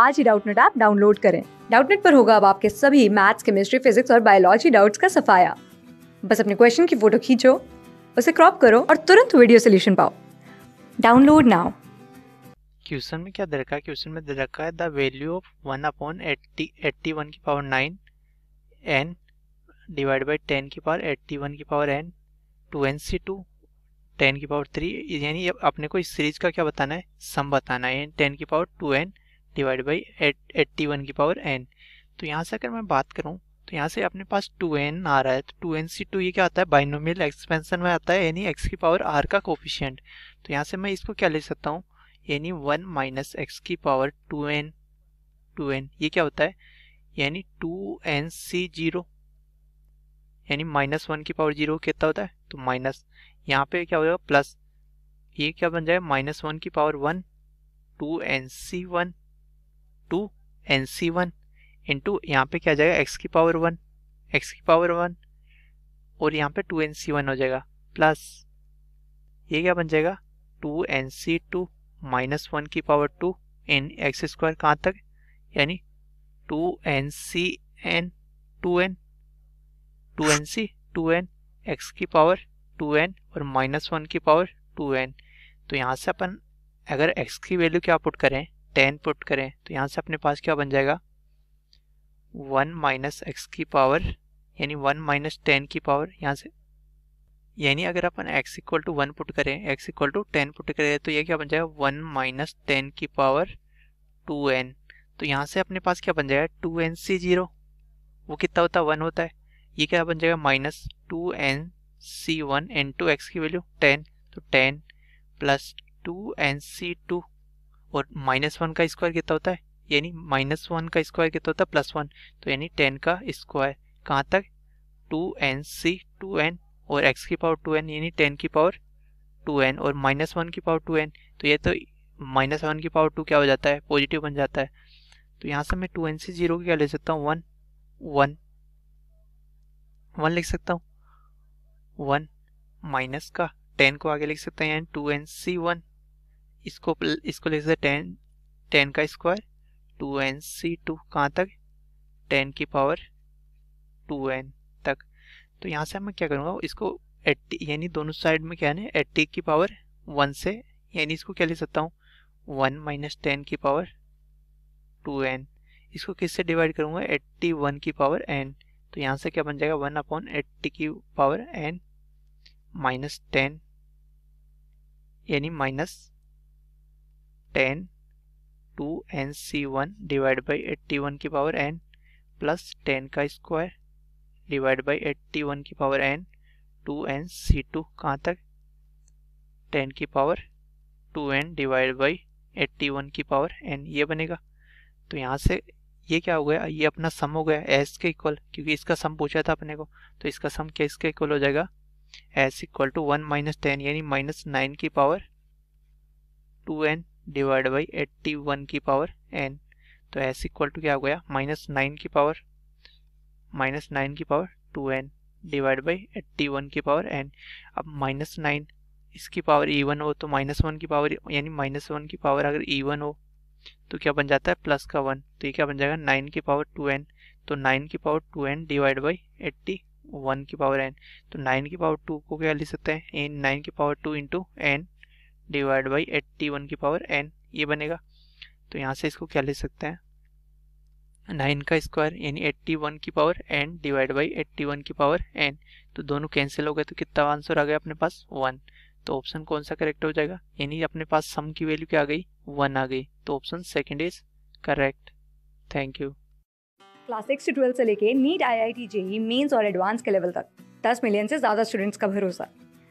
आज ही Doubtnut app download करें डाउटनेट पर होगा अब आपके सभी मैथ्स केमिस्ट्री फिजिक्स और बायोलॉजी डाउट्स का सफाया बस अपने क्वेश्चन की फोटो खींचो उसे क्रॉप करो और तुरंत वीडियो सोल्यूशन पाओ डाउनलोड नाउ क्वेश्चन में क्या दे रखा है क्वेश्चन में दे रखा है the value of one upon eighty eighty one की power nine n divide by ten की पावर एट्टी वन की power n two N C two ten की पावर थ्री यानी अपने को इस सीरीज का क्या बताना है सम बताना है एन टेन की power two n divide by eighty की पावर एन तो यहाँ से अगर मैं बात करूँ तो यहाँ से अपने पास 2n आ रहा है तो 2n एन सी ये क्या आता है बाइनोमियल एक्सपेंशन में आता है यानी x की पावर r का कोफिशियंट तो यहाँ से मैं इसको क्या ले सकता हूँ यानी 1 माइनस एक्स की पावर 2n 2n ये क्या होता है यानी 2n एन सी यानी माइनस वन की पावर जीरो कितना होता है तो माइनस यहाँ पे क्या हो जाएगा प्लस ये क्या बन जाएगा माइनस की power one two N C one two N C one into यहाँ पे क्या जाएगा एक्स की पावर वन एक्स की पावर वन और यहाँ पे टू एन सी वन हो जाएगा प्लस ये क्या बन जाएगा two N C two minus one की power two n x square कहाँ तक यानी two N C n two n two N C two n x की पावर टू एन और माइनस वन की पावर टू एन तो यहाँ से अपन अगर एक्स की वैल्यू क्या पुट करें टेन पुट करें तो यहाँ से अपने पास क्या बन जाएगा वन माइनस एक्स की पावर यानी वन माइनस टेन की पावर यहाँ से यानी अगर अपन x equal to one put करें x equal to ten put करें तो ये क्या बन जाएगा वन माइनस टेन की पावर टू एन तो यहाँ से अपने पास क्या बन जाएगा टू एन सी जीरो वो कितना होता है वन होता है ये क्या बन जाएगा minus two N C one n two x की वैल्यू टेन तो ten plus two N C two और माइनस वन का स्क्वायर कितना होता है यानी माइनस वन का स्क्वायर कितना होता है प्लस वन तो यानी टेन का स्क्वायर कहाँ तक two N C two n और एक्स की पावर टू एन यानी टेन की पावर टू एन और माइनस वन की पावर टू एन तो ये तो माइनस वन की पावर टू क्या हो जाता है पॉजिटिव बन जाता है तो यहाँ से मैं टू एन सी जीरो क्या ले सकता हूँ वन वन वन लिख सकता हूँ वन माइनस का टेन को आगे लिख सकते हैं टू एन सी वन इसको इसको लिख सकते टेन टेन का square two N C two कहाँ तक टेन की पावर टू एन तक तो यहाँ से मैं क्या करूँगा इसको एट्टी यानी दोनों साइड में क्या है एट्टी की पावर वन से यानी इसको क्या लिख सकता हूँ वन माइनस टेन की पावर टू एन इसको किससे डिवाइड करूँगा एट्टी वन की पावर एन तो यहाँ से क्या बन जाएगा वन अपॉन एट्टी की पावर एन माइनस टेन यानी minus ten two N C one divide by eighty one की पावर एन प्लस टेन का square divide by eighty one की power n two N C two कहाँ तक ten की power two n divide by eighty one की power n ये बनेगा तो यहाँ से ये क्या हो गया ये अपना सम हो गया एस के इक्वल क्योंकि इसका सम पूछा था अपने को तो इसका सम क्या इसके इक्वल हो जाएगा S equal to one minus ten यानी माइनस नाइन की power two n divide by eighty one की पावर एन तो एस इक्वल टू क्या हो गया माइनस नाइन की पावर माइनस नाइन की power two n divide by eighty one की पावर एन अब माइनस नाइन इसकी पावर ई वन हो तो माइनस वन की पावर यानी माइनस वन की पावर अगर ई वन हो तो क्या बन जाता है प्लस का वन तो ये क्या बन जाएगा नाइन की पावर टू एन तो नाइन की power two n divide by eighty one की पावर एन तो नाइन की पावर टू को क्या लिख सकते हैं एन नाइन की power two into n divide by eighty one की पावर एन ये बनेगा तो यहाँ से इसको क्या ले सकते हैं नाइन का स्क्वायर यानी एट्टी वन की power n divide by eighty one की पावर एन तो दोनों कैंसिल हो गए तो कितना आंसर आ गया अपने पास वन तो ऑप्शन कौन सा करेक्ट हो जाएगा यानी अपने पास सम की वैल्यू क्या आ गई वन आ गई तो option second is correct thank you class six से ट्वेल्थ से लेके NEET I I T JEE mains और एडवांस के लेवल तक दस मिलियन से ज्यादा स्टूडेंट्स का भरोसा